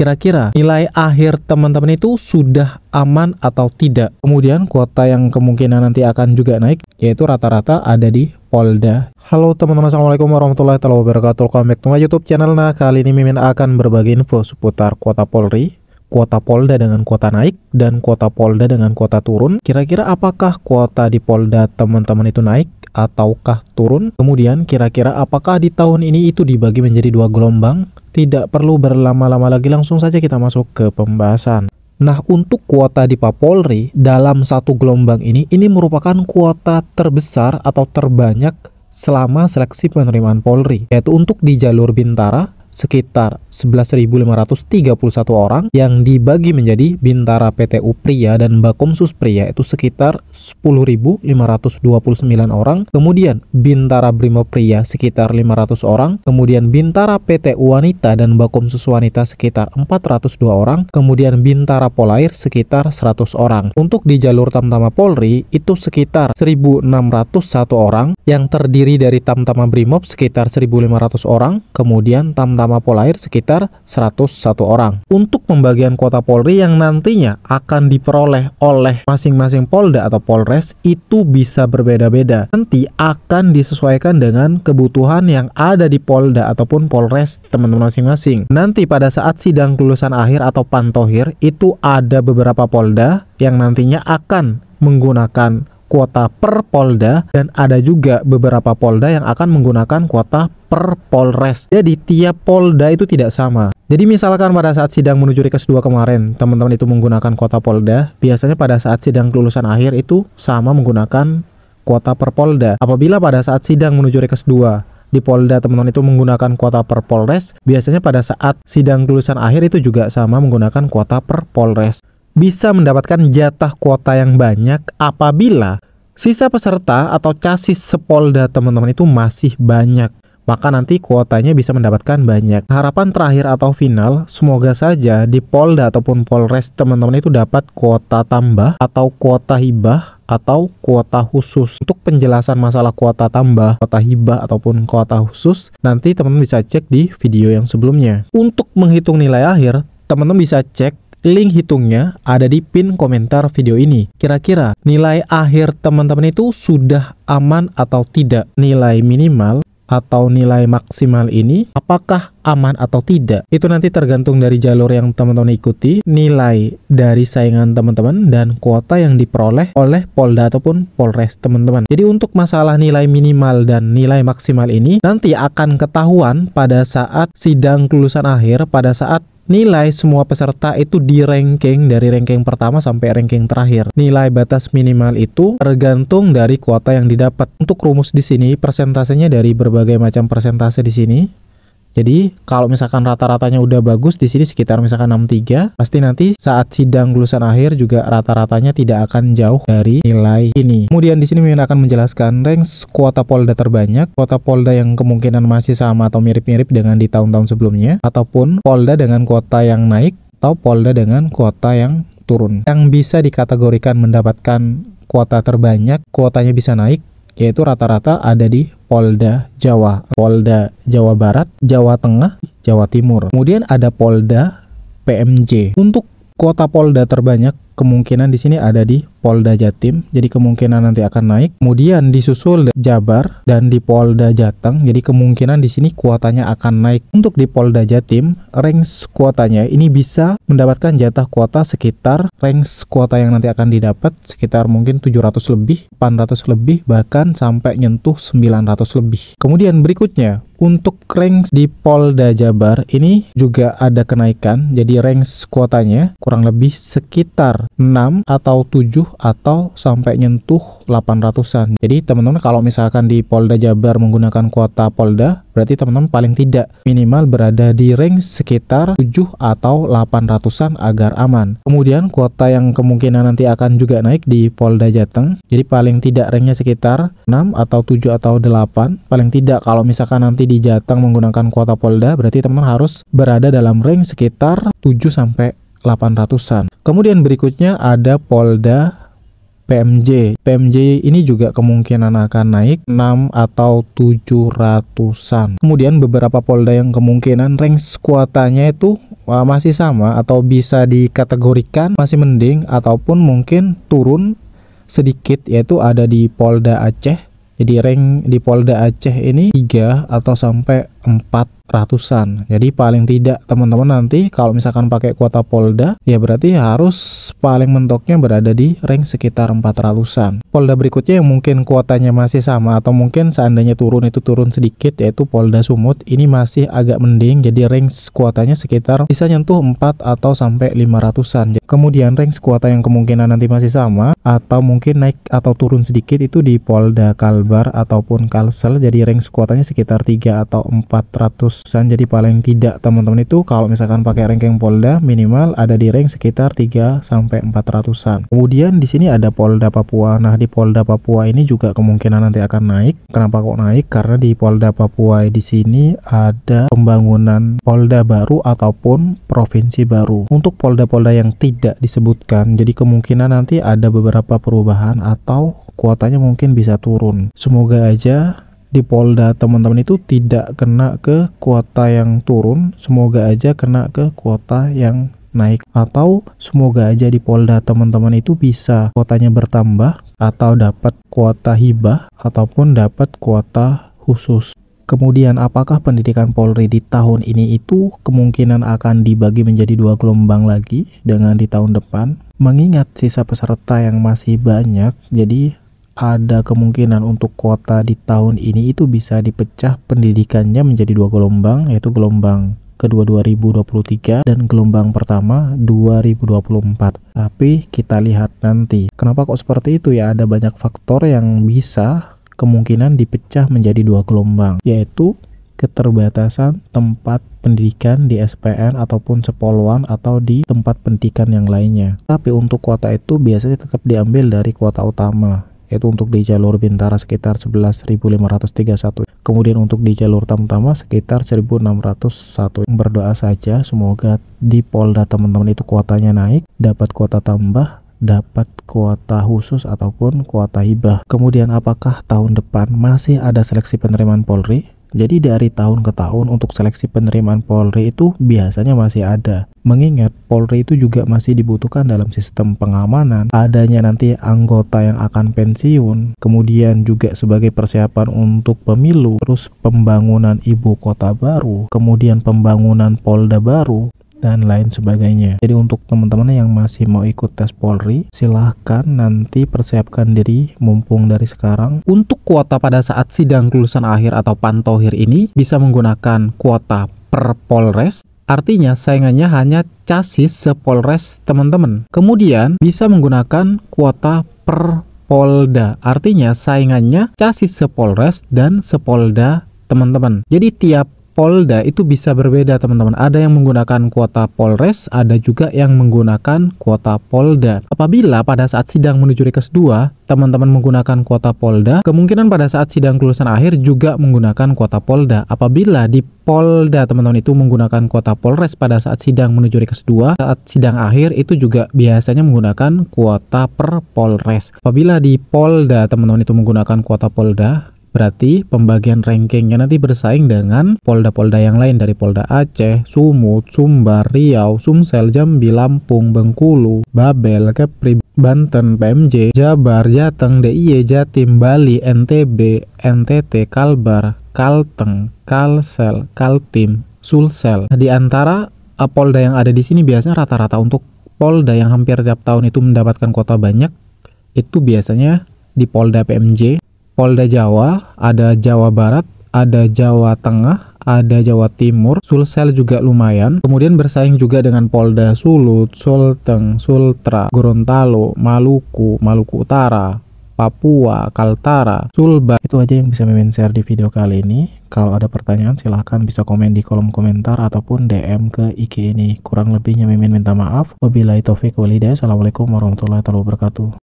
kira-kira nilai akhir teman-teman itu sudah aman atau tidak. Kemudian kuota yang kemungkinan nanti akan juga naik yaitu rata-rata ada di Polda. Halo teman-teman, Assalamualaikum warahmatullahi wabarakatuh. Welcome back to my YouTube channel. Nah, kali ini Mimin akan berbagi info seputar kuota Polri, kuota Polda dengan kuota naik, dan kuota Polda dengan kuota turun. Kira-kira apakah kuota di Polda teman-teman itu naik ataukah turun? Kemudian, kira-kira apakah di tahun ini itu dibagi menjadi dua gelombang? Tidak perlu berlama-lama lagi langsung saja kita masuk ke pembahasan. Nah, untuk kuota di Papolri dalam satu gelombang ini, ini merupakan kuota terbesar atau terbanyak selama seleksi penerimaan Polri, yaitu untuk di jalur Bintara sekitar 11.531 orang yang dibagi menjadi Bintara PTU pria dan Bakomsus pria itu sekitar 10.529 orang, kemudian Bintara Brimob pria sekitar 500 orang, kemudian Bintara PTU wanita dan Bakomsus wanita sekitar 402 orang, kemudian Bintara Polair sekitar 100 orang. Untuk di jalur Tamtama Polri itu sekitar 1.601 orang yang terdiri dari Tamtama Brimob sekitar 1.500 orang, kemudian Tamtama bersama Polair sekitar 101 orang. Untuk pembagian kuota Polri yang nantinya akan diperoleh oleh masing-masing Polda atau Polres itu bisa berbeda-beda. Nanti akan disesuaikan dengan kebutuhan yang ada di Polda ataupun Polres teman-teman masing-masing. Nanti pada saat sidang kelulusan akhir atau pantohir itu ada beberapa Polda yang nantinya akan menggunakan kuota per polda dan ada juga beberapa polda yang akan menggunakan kuota per polres. Jadi tiap polda itu tidak sama. Jadi misalkan pada saat sidang menuju rekes 2 kemarin, teman-teman itu menggunakan kuota polda, biasanya pada saat sidang kelulusan akhir itu sama menggunakan kuota per polda. Apabila pada saat sidang menuju rekes 2 di Polda teman-teman itu menggunakan kuota per Polres, biasanya pada saat sidang kelulusan akhir itu juga sama menggunakan kuota per Polres bisa mendapatkan jatah kuota yang banyak apabila sisa peserta atau casis sepolda teman-teman itu masih banyak. Maka nanti kuotanya bisa mendapatkan banyak. Harapan terakhir atau final, semoga saja di Polda ataupun Polres teman-teman itu dapat kuota tambah atau kuota hibah atau kuota khusus. Untuk penjelasan masalah kuota tambah, kuota hibah, ataupun kuota khusus, nanti teman-teman bisa cek di video yang sebelumnya. Untuk menghitung nilai akhir, teman-teman bisa cek Link hitungnya ada di pin komentar video ini. Kira-kira nilai akhir teman-teman itu sudah aman atau tidak? Nilai minimal atau nilai maksimal ini apakah aman atau tidak itu nanti tergantung dari jalur yang teman-teman ikuti nilai dari saingan teman-teman dan kuota yang diperoleh oleh Polda ataupun Polres teman-teman jadi untuk masalah nilai minimal dan nilai maksimal ini nanti akan ketahuan pada saat sidang kelulusan akhir pada saat nilai semua peserta itu di ranking dari ranking pertama sampai ranking terakhir. Nilai batas minimal itu tergantung dari kuota yang didapat. Untuk rumus di sini persentasenya dari berbagai macam persentase di sini jadi kalau misalkan rata-ratanya udah bagus di sini sekitar misalkan 63, pasti nanti saat sidang lulusan akhir juga rata-ratanya tidak akan jauh dari nilai ini. Kemudian di sini Mimin akan menjelaskan ranks kuota Polda terbanyak, kuota Polda yang kemungkinan masih sama atau mirip-mirip dengan di tahun-tahun sebelumnya, ataupun Polda dengan kuota yang naik atau Polda dengan kuota yang turun. Yang bisa dikategorikan mendapatkan kuota terbanyak, kuotanya bisa naik, yaitu rata-rata ada di Polda Jawa, Polda Jawa Barat, Jawa Tengah, Jawa Timur. Kemudian ada Polda PMJ. Untuk kota Polda terbanyak kemungkinan di sini ada di Polda Jatim, jadi kemungkinan nanti akan naik. Kemudian disusul Jabar dan di Polda Jateng, jadi kemungkinan di sini kuotanya akan naik. Untuk di Polda Jatim, range kuotanya ini bisa mendapatkan jatah kuota sekitar range kuota yang nanti akan didapat sekitar mungkin 700 lebih, 800 lebih, bahkan sampai nyentuh 900 lebih. Kemudian berikutnya, untuk rank di Polda Jabar ini juga ada kenaikan, jadi rank kuotanya kurang lebih sekitar 6 atau 7 atau sampai nyentuh 800-an. Jadi teman-teman kalau misalkan di Polda Jabar menggunakan kuota Polda, berarti teman-teman paling tidak minimal berada di range sekitar 7 atau 800-an agar aman. Kemudian kuota yang kemungkinan nanti akan juga naik di Polda Jateng. Jadi paling tidak range-nya sekitar 6 atau 7 atau 8. Paling tidak kalau misalkan nanti di Jateng menggunakan kuota Polda, berarti teman-teman harus berada dalam range sekitar 7 sampai 800-an. Kemudian berikutnya ada Polda PMJ. PMJ ini juga kemungkinan akan naik 6 atau 700-an. Kemudian beberapa polda yang kemungkinan range kuotanya itu wah, e, masih sama atau bisa dikategorikan masih mending ataupun mungkin turun sedikit yaitu ada di Polda Aceh. Jadi rank di Polda Aceh ini 3 atau sampai 400-an. Jadi paling tidak teman-teman nanti kalau misalkan pakai kuota Polda, ya berarti harus paling mentoknya berada di rank sekitar 400-an. Polda berikutnya yang mungkin kuotanya masih sama atau mungkin seandainya turun itu turun sedikit yaitu Polda Sumut. Ini masih agak mending jadi rank kuotanya sekitar bisa nyentuh 4 atau sampai 500-an. Kemudian rank kuota yang kemungkinan nanti masih sama atau mungkin naik atau turun sedikit itu di Polda Kalbar ataupun Kalsel jadi rank kuotanya sekitar 3 atau 4 400-an jadi paling tidak teman-teman itu kalau misalkan pakai ranking Polda minimal ada di rank sekitar 3 sampai 400-an kemudian di sini ada Polda Papua nah di Polda Papua ini juga kemungkinan nanti akan naik kenapa kok naik karena di Polda Papua di sini ada pembangunan Polda baru ataupun provinsi baru untuk Polda-Polda yang tidak disebutkan jadi kemungkinan nanti ada beberapa perubahan atau kuotanya mungkin bisa turun semoga aja di Polda teman-teman itu tidak kena ke kuota yang turun, semoga aja kena ke kuota yang naik atau semoga aja di Polda teman-teman itu bisa kuotanya bertambah atau dapat kuota hibah ataupun dapat kuota khusus. Kemudian apakah pendidikan Polri di tahun ini itu kemungkinan akan dibagi menjadi dua gelombang lagi dengan di tahun depan? Mengingat sisa peserta yang masih banyak, jadi ada kemungkinan untuk kuota di tahun ini itu bisa dipecah pendidikannya menjadi dua gelombang yaitu gelombang kedua 2023 dan gelombang pertama 2024. Tapi kita lihat nanti. Kenapa kok seperti itu ya? Ada banyak faktor yang bisa kemungkinan dipecah menjadi dua gelombang yaitu keterbatasan tempat pendidikan di SPN ataupun sepoluan atau di tempat pendidikan yang lainnya. Tapi untuk kuota itu biasanya tetap diambil dari kuota utama yaitu untuk di jalur Bintara sekitar 11.531 kemudian untuk di jalur Tamtama sekitar 1.601 berdoa saja semoga di Polda teman-teman itu kuotanya naik dapat kuota tambah dapat kuota khusus ataupun kuota hibah kemudian apakah tahun depan masih ada seleksi penerimaan Polri jadi dari tahun ke tahun untuk seleksi penerimaan Polri itu biasanya masih ada. Mengingat Polri itu juga masih dibutuhkan dalam sistem pengamanan, adanya nanti anggota yang akan pensiun, kemudian juga sebagai persiapan untuk pemilu, terus pembangunan ibu kota baru, kemudian pembangunan Polda baru, dan lain sebagainya. Jadi untuk teman-teman yang masih mau ikut tes Polri, silahkan nanti persiapkan diri mumpung dari sekarang. Untuk kuota pada saat sidang kelulusan akhir atau pantohir ini bisa menggunakan kuota per Polres. Artinya saingannya hanya casis sepolres teman-teman. Kemudian bisa menggunakan kuota per Polda. Artinya saingannya casis sepolres dan sepolda teman-teman. Jadi tiap Polda itu bisa berbeda teman-teman. Ada yang menggunakan kuota Polres, ada juga yang menggunakan kuota Polda. Apabila pada saat sidang menuju rekes 2, teman-teman menggunakan kuota Polda, kemungkinan pada saat sidang kelulusan akhir juga menggunakan kuota Polda. Apabila di Polda teman-teman itu menggunakan kuota Polres pada saat sidang menuju rekes 2 saat sidang akhir itu juga biasanya menggunakan kuota per Polres apabila di Polda teman-teman itu menggunakan kuota Polda Berarti pembagian rankingnya nanti bersaing dengan polda-polda yang lain dari Polda Aceh, Sumut, Sumbar, Riau, Sumsel, Jambi, Lampung, Bengkulu, Babel, Kepri, Banten, PMJ, Jabar, Jateng, DIY, Jatim, Bali, NTB, NTT, Kalbar, Kalteng, Kalsel, Kaltim, Sulsel. di antara eh, polda yang ada di sini biasanya rata-rata untuk polda yang hampir tiap tahun itu mendapatkan kota banyak itu biasanya di Polda PMJ Polda Jawa, ada Jawa Barat, ada Jawa Tengah, ada Jawa Timur, Sulsel juga lumayan. Kemudian bersaing juga dengan Polda Sulut, Sulteng, Sultra, Gorontalo, Maluku, Maluku Utara, Papua, Kaltara, Sulbar. Itu aja yang bisa Mimin share di video kali ini. Kalau ada pertanyaan silahkan bisa komen di kolom komentar ataupun DM ke IG ini. Kurang lebihnya Mimin minta maaf. Wabillahi taufiq walidah. Assalamualaikum warahmatullahi wabarakatuh.